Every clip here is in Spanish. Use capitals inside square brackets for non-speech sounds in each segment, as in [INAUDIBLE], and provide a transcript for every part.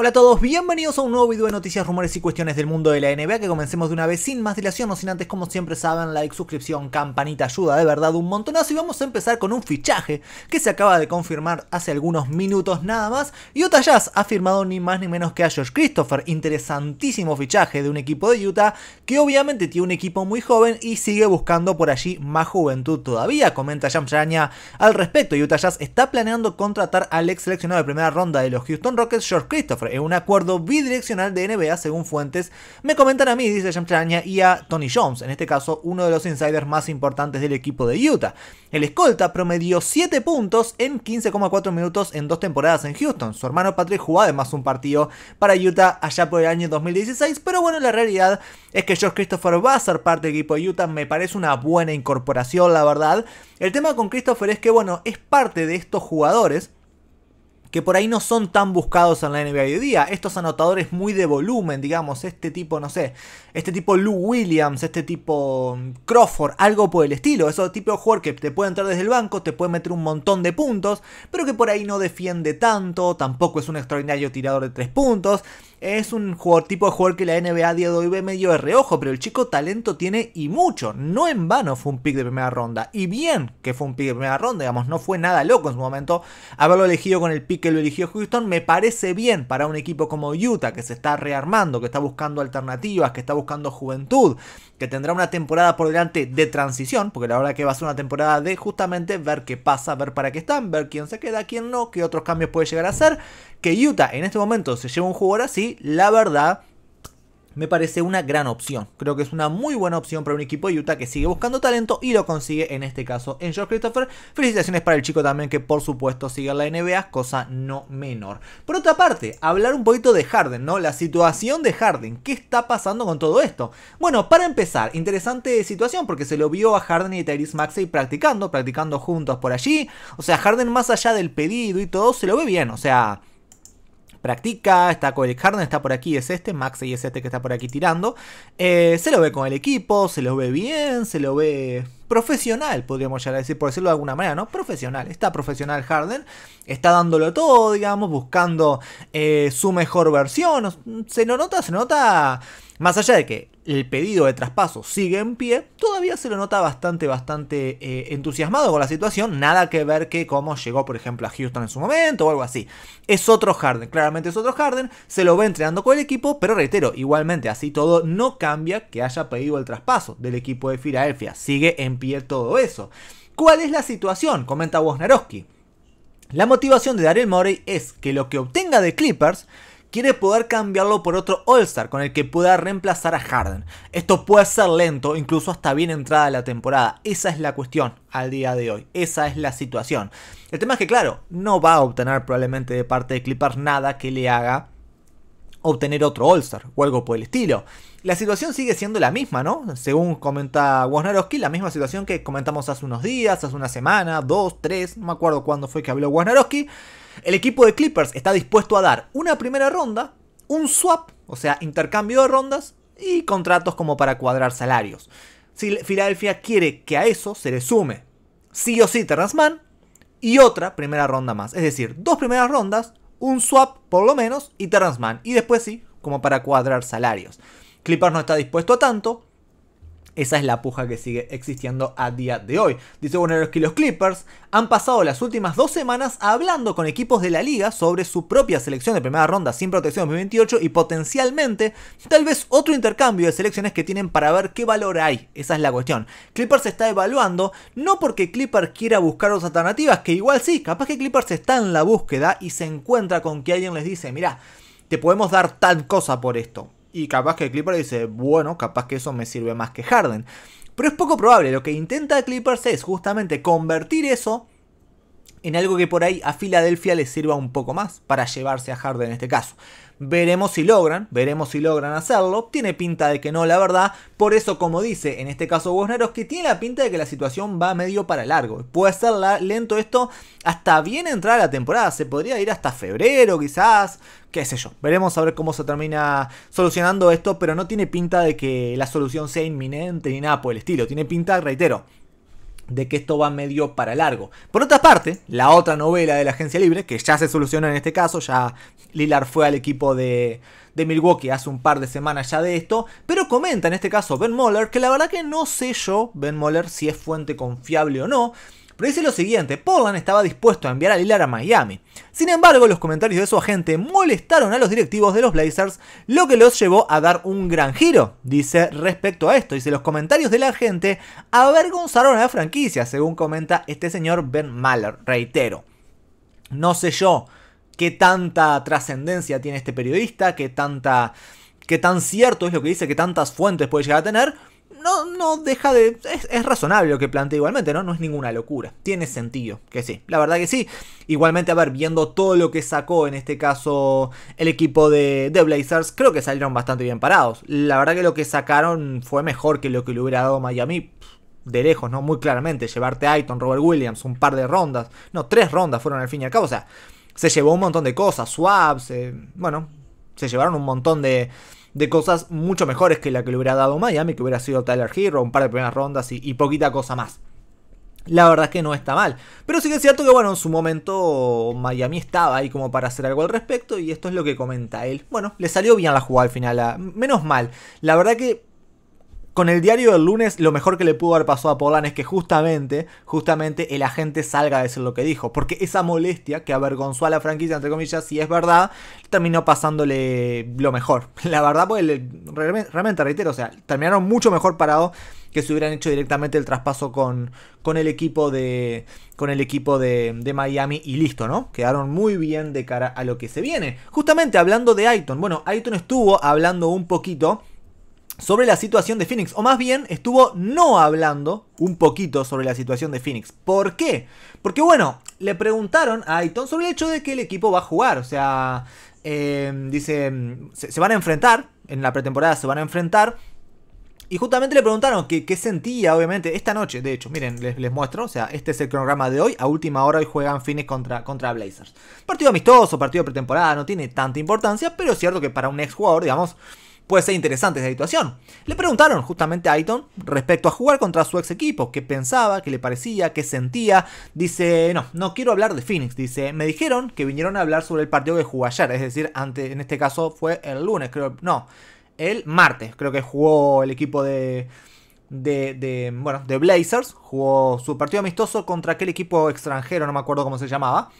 Hola a todos, bienvenidos a un nuevo video de noticias, rumores y cuestiones del mundo de la NBA que comencemos de una vez sin más dilación, no sin antes como siempre saben, like, suscripción, campanita, ayuda de verdad un montonazo y vamos a empezar con un fichaje que se acaba de confirmar hace algunos minutos nada más y Utah Jazz ha firmado ni más ni menos que a George Christopher, interesantísimo fichaje de un equipo de Utah que obviamente tiene un equipo muy joven y sigue buscando por allí más juventud todavía, comenta Jam al respecto, Utah Jazz está planeando contratar al ex seleccionado de primera ronda de los Houston Rockets, George Christopher en un acuerdo bidireccional de NBA, según fuentes, me comentan a mí, dice James y a Tony Jones, en este caso uno de los insiders más importantes del equipo de Utah. El escolta promedió 7 puntos en 15,4 minutos en dos temporadas en Houston. Su hermano Patrick jugó además un partido para Utah allá por el año 2016, pero bueno, la realidad es que George Christopher va a ser parte del equipo de Utah, me parece una buena incorporación, la verdad. El tema con Christopher es que, bueno, es parte de estos jugadores que por ahí no son tan buscados en la NBA hoy día. Estos anotadores muy de volumen, digamos, este tipo, no sé, este tipo Lou Williams, este tipo mm, Crawford, algo por el estilo. Esos tipo de jugador que te puede entrar desde el banco, te puede meter un montón de puntos, pero que por ahí no defiende tanto, tampoco es un extraordinario tirador de tres puntos es un jugador, tipo de jugador que la NBA día de hoy medio de reojo, pero el chico talento tiene y mucho. No en vano fue un pick de primera ronda. Y bien que fue un pick de primera ronda, digamos, no fue nada loco en su momento. Haberlo elegido con el pick que lo eligió Houston me parece bien para un equipo como Utah, que se está rearmando, que está buscando alternativas, que está buscando juventud, que tendrá una temporada por delante de transición, porque la verdad que va a ser una temporada de justamente ver qué pasa, ver para qué están, ver quién se queda, quién no, qué otros cambios puede llegar a hacer. Que Utah en este momento se lleva un jugador así la verdad, me parece una gran opción. Creo que es una muy buena opción para un equipo de Utah que sigue buscando talento y lo consigue en este caso en George Christopher. Felicitaciones para el chico también que por supuesto sigue en la NBA, cosa no menor. Por otra parte, hablar un poquito de Harden, ¿no? La situación de Harden, ¿qué está pasando con todo esto? Bueno, para empezar, interesante situación porque se lo vio a Harden y Tyrese Maxey practicando, practicando juntos por allí. O sea, Harden más allá del pedido y todo, se lo ve bien, o sea practica, está con el Harden, está por aquí, es este, Max y es este que está por aquí tirando. Eh, se lo ve con el equipo, se lo ve bien, se lo ve profesional, podríamos ya decir, por decirlo de alguna manera, ¿no? Profesional, está profesional Harden, está dándolo todo, digamos, buscando eh, su mejor versión, se lo nota, se nota... Más allá de que el pedido de traspaso sigue en pie, todavía se lo nota bastante, bastante eh, entusiasmado con la situación. Nada que ver que cómo llegó, por ejemplo, a Houston en su momento o algo así. Es otro Harden, claramente es otro Harden. Se lo ve entrenando con el equipo, pero reitero, igualmente así todo no cambia que haya pedido el traspaso del equipo de Filadelfia. Sigue en pie todo eso. ¿Cuál es la situación? Comenta Woznarowski. La motivación de Daryl Morey es que lo que obtenga de Clippers quiere poder cambiarlo por otro All-Star con el que pueda reemplazar a Harden. Esto puede ser lento, incluso hasta bien entrada la temporada. Esa es la cuestión al día de hoy. Esa es la situación. El tema es que, claro, no va a obtener probablemente de parte de Clippers nada que le haga obtener otro all o algo por el estilo. La situación sigue siendo la misma, ¿no? Según comenta Wojnarowski, la misma situación que comentamos hace unos días, hace una semana, dos, tres, no me acuerdo cuándo fue que habló Wojnarowski. El equipo de Clippers está dispuesto a dar una primera ronda, un swap, o sea, intercambio de rondas y contratos como para cuadrar salarios. Si Filadelfia quiere que a eso se le sume sí o sí Terrence y otra primera ronda más, es decir, dos primeras rondas, un swap por lo menos y transman Y después sí, como para cuadrar salarios. Clippers no está dispuesto a tanto, esa es la puja que sigue existiendo a día de hoy. Dice Warner que los Clippers han pasado las últimas dos semanas hablando con equipos de la liga sobre su propia selección de primera ronda sin protección 2028 y potencialmente tal vez otro intercambio de selecciones que tienen para ver qué valor hay. Esa es la cuestión. Clippers está evaluando, no porque Clippers quiera buscar otras alternativas, que igual sí, capaz que Clippers está en la búsqueda y se encuentra con que alguien les dice, mira, te podemos dar tal cosa por esto y capaz que Clippers dice, bueno, capaz que eso me sirve más que Harden. Pero es poco probable, lo que intenta Clippers es justamente convertir eso en algo que por ahí a Filadelfia le sirva un poco más para llevarse a Harden en este caso. Veremos si logran, veremos si logran hacerlo. Tiene pinta de que no, la verdad. Por eso, como dice en este caso Bosneros que tiene la pinta de que la situación va medio para largo. Puede ser lento esto hasta bien entrar la temporada. Se podría ir hasta febrero, quizás. Qué sé yo. Veremos a ver cómo se termina solucionando esto. Pero no tiene pinta de que la solución sea inminente ni nada por el estilo. Tiene pinta, reitero, de que esto va medio para largo. Por otra parte, la otra novela de la agencia libre, que ya se solucionó en este caso, ya Lilar fue al equipo de, de Milwaukee hace un par de semanas ya de esto, pero comenta en este caso Ben Moller, que la verdad que no sé yo, Ben Moller, si es fuente confiable o no, dice lo siguiente, Portland estaba dispuesto a enviar a Lillard a Miami. Sin embargo, los comentarios de su agente molestaron a los directivos de los Blazers, lo que los llevó a dar un gran giro, dice respecto a esto. Dice, los comentarios de la gente avergonzaron a la franquicia, según comenta este señor Ben Maller, reitero. No sé yo qué tanta trascendencia tiene este periodista, qué tanta qué tan cierto es lo que dice, qué tantas fuentes puede llegar a tener, no, no deja de... Es, razonable lo que plantea igualmente, ¿no? No es ninguna locura. Tiene sentido, que sí. La verdad que sí. Igualmente, a ver, viendo todo lo que sacó en este caso el equipo de, de Blazers, creo que salieron bastante bien parados. La verdad que lo que sacaron fue mejor que lo que le hubiera dado Miami de lejos, ¿no? Muy claramente, llevarte a Aiton, Robert Williams, un par de rondas, no, tres rondas fueron al fin y al cabo, o sea, se llevó un montón de cosas, swaps, eh, bueno, se llevaron un montón de, de cosas mucho mejores que la que le hubiera dado Miami, que hubiera sido Tyler Hero, un par de primeras rondas y, poquita cosa más. La verdad es que no está mal. Pero sí que es cierto que, bueno, en su momento Miami estaba ahí como para hacer algo al respecto y esto es lo que comenta él. Bueno, le salió bien la jugada al final, menos mal. La verdad que con el diario del lunes, lo mejor que le pudo haber pasado a Polan es que justamente, justamente el agente salga a decir lo que dijo. Porque esa molestia que avergonzó a la franquicia, entre comillas, si es verdad, terminó pasándole lo mejor. [LAUGHS] La verdad, pues realmente reitero, o sea, terminaron mucho mejor parados que si hubieran hecho directamente el traspaso con, con el equipo de con el equipo de, de, Miami y listo, ¿no? Quedaron muy bien de cara a lo que se viene. Justamente hablando de Aiton, bueno, Aiton estuvo hablando un poquito sobre la situación de Phoenix, o más bien estuvo no hablando un poquito sobre la situación de Phoenix. ¿Por qué? Porque bueno, le preguntaron a Ayton sobre el hecho de que el equipo va a jugar, o sea, em, dice, em, se, van a enfrentar, en la pretemporada se van a enfrentar, y justamente le preguntaron qué sentía, obviamente, esta noche, de hecho, miren, les, les, muestro, o sea, este es el cronograma de hoy, a última hora hoy juegan Phoenix contra, contra Blazers. Partido amistoso, partido pretemporada, no tiene tanta importancia, pero es cierto que para un ex jugador, digamos, puede ser interesante esa situación. Le preguntaron justamente a Aiton respecto a jugar contra su ex equipo, qué pensaba, qué le parecía, qué sentía. Dice, no, no quiero hablar de Phoenix. Dice, me dijeron que vinieron a hablar sobre el partido que jugó ayer, es decir, en este caso fue el lunes, creo, no, el martes, creo que jugó el equipo de... De, de, bueno, de Blazers, jugó su partido amistoso contra aquel equipo extranjero, no me acuerdo cómo se llamaba,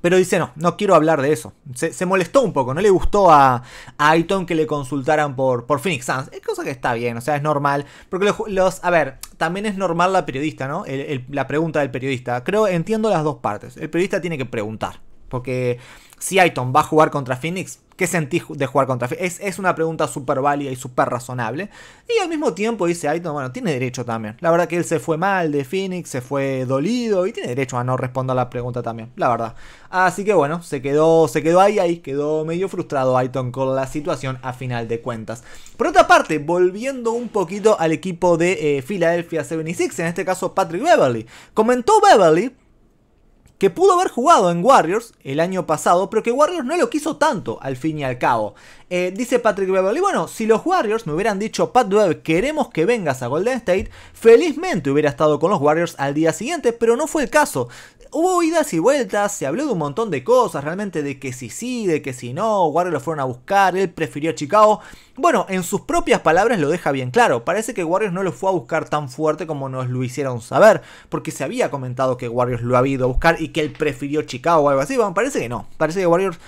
pero dice, no, no quiero hablar de eso. Se, molestó un poco, no le gustó a, a que le consultaran por, por Phoenix Suns. Es cosa que está bien, o sea, es normal. Porque los, a ver, también es normal la periodista, ¿no? la pregunta del periodista. Creo, entiendo las dos partes. El periodista tiene que preguntar. Porque si Aiton va a jugar contra Phoenix, ¿qué sentís de jugar contra Phoenix? Es, una pregunta súper válida y súper razonable. Y al mismo tiempo dice Aiton, bueno, tiene derecho también. La verdad que él se fue mal de Phoenix, se fue dolido y tiene derecho a no responder a la pregunta también, la verdad. Así que bueno, se quedó, se quedó ahí, ahí quedó medio frustrado Aiton con la situación a final de cuentas. Por otra parte, volviendo un poquito al equipo de eh, Philadelphia 76, en este caso Patrick Beverly. Comentó Beverly que pudo haber jugado en Warriors el año pasado, pero que Warriors no lo quiso tanto al fin y al cabo. Eh, dice Patrick y bueno, si los Warriors me hubieran dicho, Pat Webb, queremos que vengas a Golden State, felizmente hubiera estado con los Warriors al día siguiente, pero no fue el caso hubo idas y vueltas, se habló de un montón de cosas, realmente de que si sí, de que si no, Warriors lo fueron a buscar, él prefirió a Chicago. Bueno, en sus propias palabras lo deja bien claro, parece que Warriors no lo fue a buscar tan fuerte como nos lo hicieron saber, porque se había comentado que Warriors lo había ido a buscar y que él prefirió Chicago o algo así, bueno, parece que no, parece que Warriors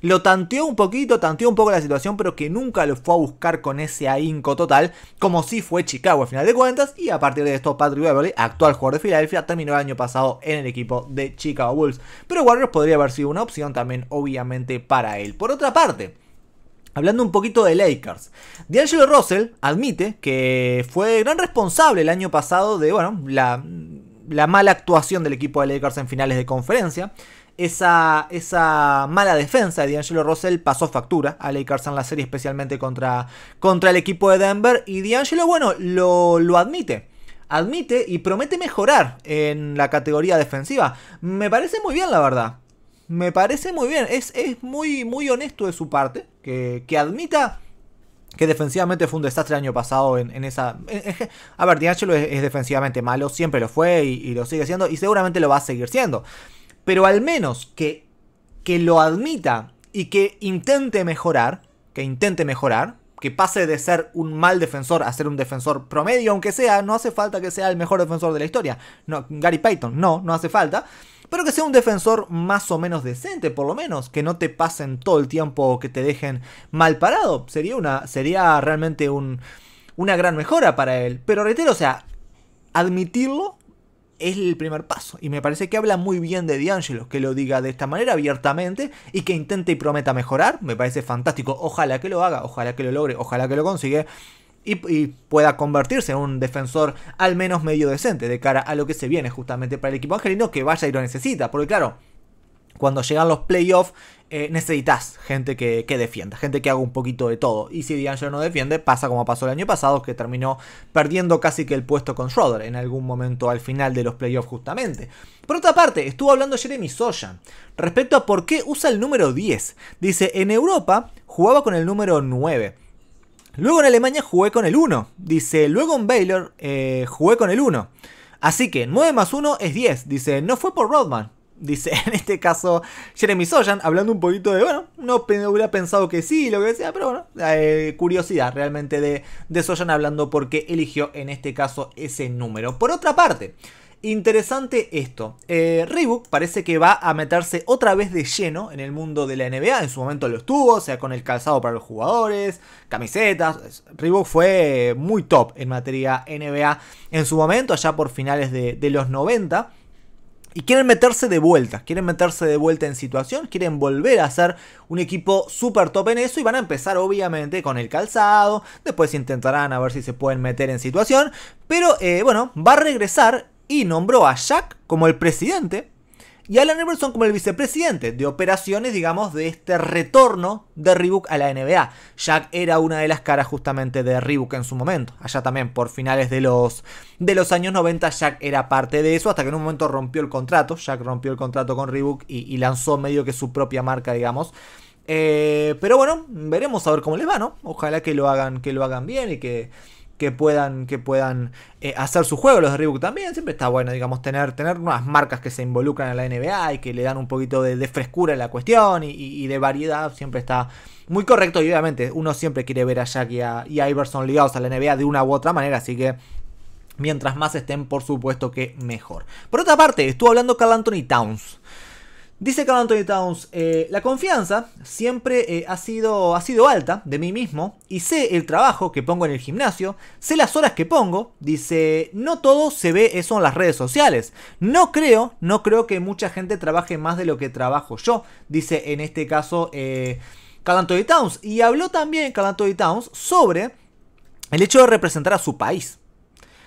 lo tanteó un poquito, tanteó un poco la situación, pero que nunca lo fue a buscar con ese ahínco total, como si fue Chicago al final de cuentas. Y a partir de esto, Patrick Beverly, actual jugador de Filadelfia, terminó el año pasado en el equipo de Chicago Bulls. Pero Warriors podría haber sido una opción también, obviamente, para él. Por otra parte, Hablando un poquito de Lakers, D'Angelo Russell admite que fue gran responsable el año pasado de bueno, la, mala actuación del equipo de Lakers en finales de conferencia. Esa, esa, mala defensa de D'Angelo Russell pasó factura a Lakers en la serie, especialmente contra, contra el equipo de Denver. Y D'Angelo, bueno, lo, lo admite. Admite y promete mejorar en la categoría defensiva. Me parece muy bien, la verdad me parece muy bien. Es, muy, muy honesto de su parte. Que, que admita que defensivamente fue un desastre el año pasado en, esa... a ver, D'Angelo es, defensivamente malo, siempre lo fue y, lo sigue siendo y seguramente lo va a seguir siendo. Pero al menos que, que lo admita y que intente mejorar, que intente mejorar, que pase de ser un mal defensor a ser un defensor promedio, aunque sea, no hace falta que sea el mejor defensor de la historia. No, Gary Payton, no, no hace falta pero que sea un defensor más o menos decente, por lo menos, que no te pasen todo el tiempo que te dejen mal parado. Sería una sería realmente una gran mejora para él, pero reitero, o sea, admitirlo es el primer paso y me parece que habla muy bien de D'Angelo que lo diga de esta manera abiertamente y que intente y prometa mejorar, me parece fantástico, ojalá que lo haga, ojalá que lo logre, ojalá que lo consigue y, pueda convertirse en un defensor al menos medio decente de cara a lo que se viene justamente para el equipo angelino que vaya y lo necesita. Porque claro, cuando llegan los playoffs eh, necesitas gente que, defienda, gente que haga un poquito de todo. Y si D'Angelo no defiende, pasa como pasó el año pasado, que terminó perdiendo casi que el puesto con Schroeder en algún momento al final de los playoffs justamente. Por otra parte, estuvo hablando Jeremy Soya respecto a por qué usa el número 10. Dice, en Europa jugaba con el número 9 Luego en Alemania jugué con el 1. Dice, luego en Baylor eh, jugué con el 1. Así que 9 más 1 es 10. Dice, no fue por Rodman. Dice, [LAUGHS] en este caso, Jeremy Soyan, hablando un poquito de, bueno, no hubiera pensado que sí, lo que decía, pero bueno, eh, curiosidad realmente de, de Soyan hablando porque eligió en este caso ese número. Por otra parte, Interesante esto. Eh, Reebok parece que va a meterse otra vez de lleno en el mundo de la NBA. En su momento lo estuvo, o sea, con el calzado para los jugadores, camisetas. Reebok fue muy top en materia NBA en su momento, allá por finales de, los 90. Y quieren meterse de vuelta, quieren meterse de vuelta en situación, quieren volver a ser un equipo súper top en eso y van a empezar obviamente con el calzado, después intentarán a ver si se pueden meter en situación, pero eh, bueno, va a regresar y nombró a Jack como el presidente y a Alan Emerson como el vicepresidente de operaciones, digamos, de este retorno de Reebok a la NBA. Jack era una de las caras justamente de Reebok en su momento. Allá también por finales de los, de los años 90 Jack era parte de eso, hasta que en un momento rompió el contrato. Jack rompió el contrato con Reebok y, lanzó medio que su propia marca, digamos. Eh, pero bueno, veremos a ver cómo les va, ¿no? Ojalá que lo hagan, que lo hagan bien y que que puedan, que puedan eh, hacer su juego. Los de Reebok también siempre está bueno, digamos, tener, tener unas marcas que se involucran en la NBA y que le dan un poquito de, frescura en la cuestión y, de variedad. Siempre está muy correcto y obviamente uno siempre quiere ver a Jack y a, y a Iverson ligados a la NBA de una u otra manera, así que Mientras más estén, por supuesto que mejor. Por otra parte, estuvo hablando Carl Anthony Towns. Dice Carl Anthony Towns, eh, la confianza siempre eh, ha, sido, ha sido alta de mí mismo y sé el trabajo que pongo en el gimnasio, sé las horas que pongo, dice, no todo se ve eso en las redes sociales, no creo, no creo que mucha gente trabaje más de lo que trabajo yo, dice en este caso eh, Carl Anthony Towns. Y habló también Carl Anthony Towns sobre el hecho de representar a su país.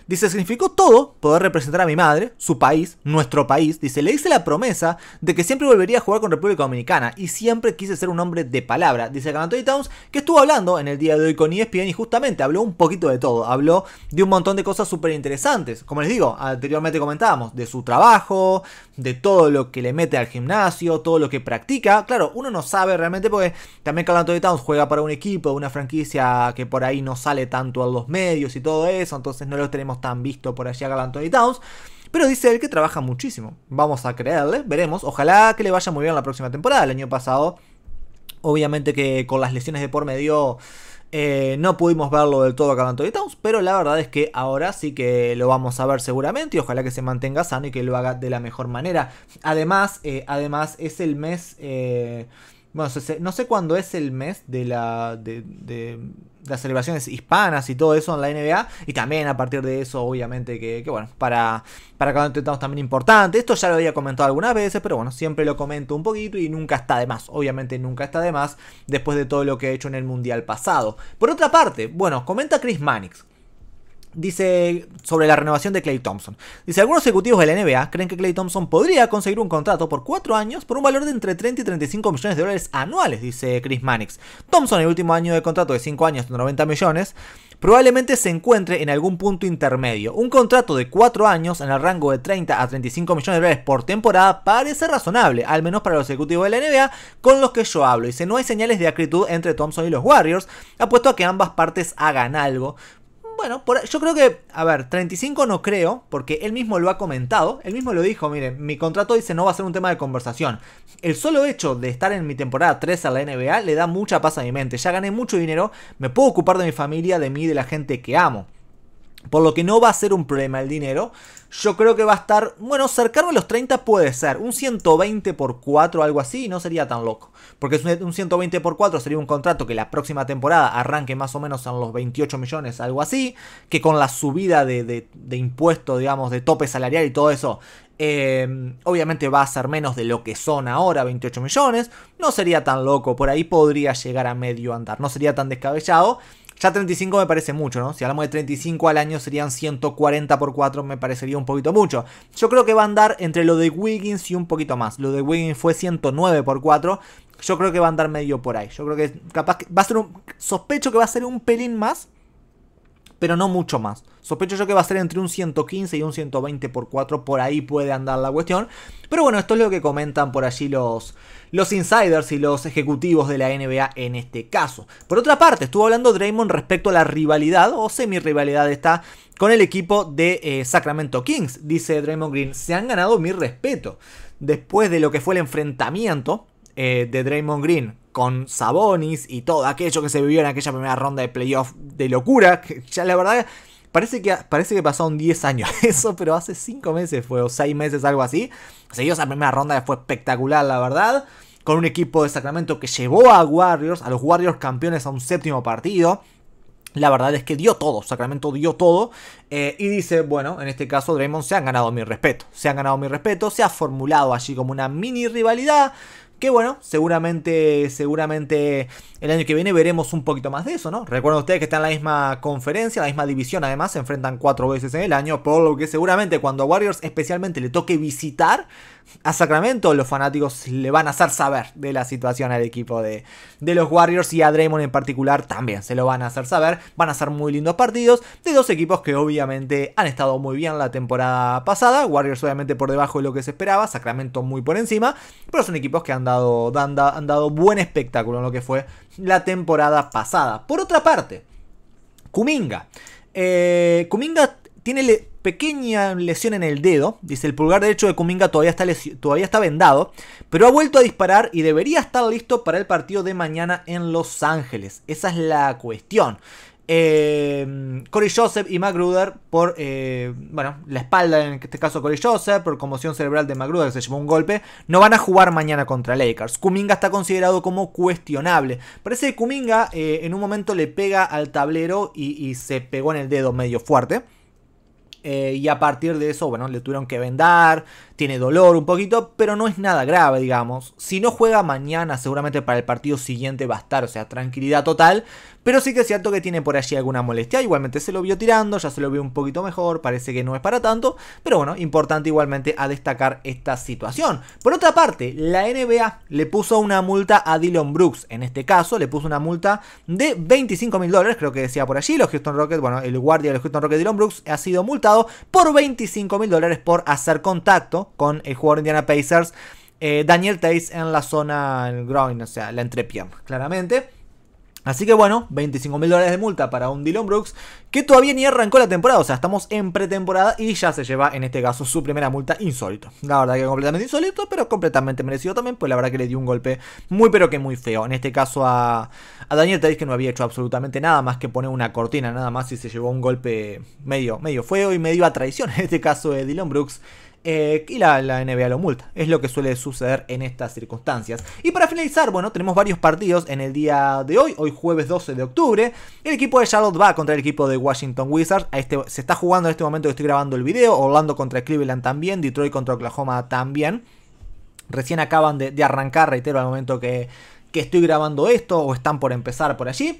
Dice, significó todo poder representar a mi madre, su país, nuestro país. Dice, le hice la promesa de que siempre volvería a jugar con República Dominicana y siempre quise ser un hombre de palabra. Dice Carl Anthony Towns que estuvo hablando en el día de hoy con ESPN y justamente habló un poquito de todo. Habló de un montón de cosas súper interesantes. Como les digo, anteriormente comentábamos de su trabajo, de todo lo que le mete al gimnasio, todo lo que practica. Claro, uno no sabe realmente porque también Carl Anthony Towns juega para un equipo, una franquicia que por ahí no sale tanto a los medios y todo eso, entonces no lo tenemos tan visto por allá a Galantoni Towns. Pero dice él que trabaja muchísimo. Vamos a creerle, veremos. Ojalá que le vaya muy bien la próxima temporada. El año pasado, obviamente que con las lesiones de por medio, eh, no pudimos verlo del todo a Galantoni Towns. Pero la verdad es que ahora sí que lo vamos a ver seguramente. Y ojalá que se mantenga sano y que lo haga de la mejor manera. Además, eh, además es el mes. Eh, bueno, no sé cuándo es el mes de la. de las celebraciones hispanas y todo eso en la NBA. Y también a partir de eso, obviamente, que, bueno, para, para cada intentamos también importante. Esto ya lo había comentado algunas veces, pero bueno, siempre lo comento un poquito y nunca está de más. Obviamente nunca está de más después de todo lo que he hecho en el Mundial pasado. Por otra parte, bueno, comenta Chris Mannix. Dice sobre la renovación de Clay Thompson. Dice, algunos ejecutivos de la NBA creen que Clay Thompson podría conseguir un contrato por 4 años por un valor de entre 30 y 35 millones de dólares anuales, dice Chris Mannix. Thompson, el último año de contrato de 5 años de 90 millones, probablemente se encuentre en algún punto intermedio. Un contrato de 4 años en el rango de 30 a 35 millones de dólares por temporada parece razonable, al menos para los ejecutivos de la NBA con los que yo hablo. Dice, no hay señales de acritud entre Thompson y los Warriors, apuesto a que ambas partes hagan algo bueno, yo creo que, a ver, 35 no creo, porque él mismo lo ha comentado, él mismo lo dijo, miren, mi contrato dice no va a ser un tema de conversación. El solo hecho de estar en mi temporada 3 a la NBA le da mucha paz a mi mente, ya gané mucho dinero, me puedo ocupar de mi familia, de mí, de la gente que amo. Por lo que no va a ser un problema el dinero. Yo creo que va a estar, bueno, cercano a los 30 puede ser. Un 120 por 4, algo así, no sería tan loco. Porque es un, 120 por 4 sería un contrato que la próxima temporada arranque más o menos en los 28 millones, algo así. Que con la subida de, de, impuesto, digamos, de tope salarial y todo eso, em, obviamente va a ser menos de lo que son ahora, 28 millones. No sería tan loco, por ahí podría llegar a medio andar. No sería tan descabellado. Ya 35 me parece mucho, ¿no? Si hablamos de 35 al año serían 140 por 4, me parecería un poquito mucho. Yo creo que va a andar entre lo de Wiggins y un poquito más. Lo de Wiggins fue 109 por 4. Yo creo que va a andar medio por ahí. Yo creo que capaz que va a ser un. Sospecho que va a ser un pelín más pero no mucho más. Sospecho yo que va a ser entre un 115 y un 120 por 4, por ahí puede andar la cuestión. Pero bueno, esto es lo que comentan por allí los, los insiders y los ejecutivos de la NBA en este caso. Por otra parte, estuvo hablando Draymond respecto a la rivalidad o semi-rivalidad está con el equipo de eh, Sacramento Kings. Dice Draymond Green, se han ganado mi respeto. Después de lo que fue el enfrentamiento eh, de Draymond Green con Sabonis y todo aquello que se vivió en aquella primera ronda de playoff de locura, que ya la verdad Parece que, parece que pasaron 10 años eso, pero hace 5 meses fue, o 6 meses, algo así. dio esa primera ronda, fue espectacular, la verdad. Con un equipo de Sacramento que llevó a Warriors, a los Warriors campeones a un séptimo partido. La verdad es que dio todo, Sacramento dio todo. Eh, y dice, bueno, en este caso Draymond se han ganado mi respeto. Se han ganado mi respeto, se ha formulado allí como una mini rivalidad. Que bueno, seguramente, seguramente el año que viene veremos un poquito más de eso, ¿no? Recuerden ustedes que están en la misma conferencia, la misma división, además se enfrentan cuatro veces en el año, por lo que seguramente cuando a Warriors especialmente le toque visitar a Sacramento, los fanáticos le van a hacer saber de la situación al equipo de, de los Warriors y a Draymond en particular también se lo van a hacer saber. Van a ser muy lindos partidos de dos equipos que obviamente han estado muy bien la temporada pasada. Warriors obviamente por debajo de lo que se esperaba, Sacramento muy por encima, pero son equipos que han han, dado buen espectáculo en lo que fue la temporada pasada. Por otra parte, Kuminga. Eh, tiene pequeña lesión en el dedo. Dice, el pulgar derecho de Kuminga todavía está, todavía está vendado, pero ha vuelto a disparar y debería estar listo para el partido de mañana en Los Ángeles. Esa es la cuestión. Eh, Corey Joseph y Magruder por, eh, bueno, la espalda en este caso Corey Joseph, por conmoción cerebral de Magruder, se llevó un golpe, no van a jugar mañana contra Lakers. Kuminga está considerado como cuestionable. Parece que Kuminga eh, en un momento le pega al tablero y, y se pegó en el dedo medio fuerte. Eh, y a partir de eso, bueno, le tuvieron que vendar, tiene dolor un poquito, pero no es nada grave, digamos. Si no juega mañana, seguramente para el partido siguiente va a estar, o sea, tranquilidad total. Pero sí que es cierto que tiene por allí alguna molestia. Igualmente se lo vio tirando, ya se lo vio un poquito mejor, parece que no es para tanto. Pero bueno, importante igualmente a destacar esta situación. Por otra parte, la NBA le puso una multa a Dylan Brooks. En este caso, le puso una multa de 25 mil dólares, creo que decía por allí. Los Houston Rockets, bueno, el guardia de los Houston Rockets, Dylan Brooks, ha sido multado por 25 mil dólares por hacer contacto con el jugador Indiana Pacers eh, Daniel Tays en la zona, en el groin, o sea, la entrepierna, claramente. Así que bueno, 25 mil dólares de multa para un Dylan Brooks que todavía ni arrancó la temporada, o sea, estamos en pretemporada y ya se lleva en este caso su primera multa insólito. La verdad que completamente insólito, pero completamente merecido también, pues la verdad que le dio un golpe muy pero que muy feo. En este caso a, Daniel Tais que no había hecho absolutamente nada más que poner una cortina, nada más y se llevó un golpe medio, medio feo y medio a traición, [LAUGHS] en este caso de Dylan Brooks eh, y la, NBA lo multa. Es lo que suele suceder en estas circunstancias. Y para finalizar, bueno, tenemos varios partidos en el día de hoy, hoy jueves 12 de octubre. El equipo de Charlotte va contra el equipo de Washington Wizards. Este, se está jugando en este momento que estoy grabando el video. Orlando contra Cleveland también. Detroit contra Oklahoma también. Recién acaban de, de arrancar, reitero, al momento que, que estoy grabando esto o están por empezar por allí.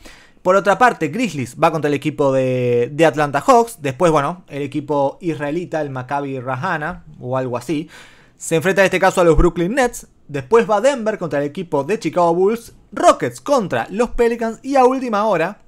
Por otra parte, Grizzlies va contra el equipo de, Atlanta Hawks. Después, bueno, el equipo israelita, el Maccabi Rahana o algo así. Se enfrenta en este caso a los Brooklyn Nets. Después va Denver contra el equipo de Chicago Bulls. Rockets contra los Pelicans. Y a última hora,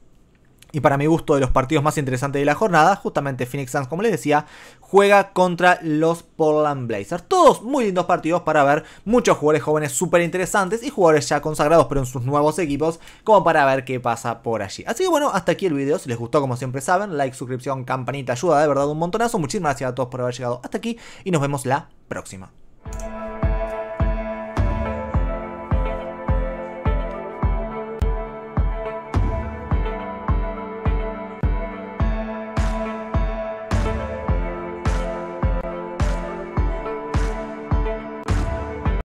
y para mi gusto, de los partidos más interesantes de la jornada, justamente Phoenix Suns, como les decía, juega contra los Portland Blazers. Todos muy lindos partidos para ver muchos jugadores jóvenes súper interesantes y jugadores ya consagrados, pero en sus nuevos equipos, como para ver qué pasa por allí. Así que bueno, hasta aquí el video. Si les gustó, como siempre saben, like, suscripción, campanita, ayuda de verdad un montonazo. Muchísimas gracias a todos por haber llegado hasta aquí y nos vemos la próxima.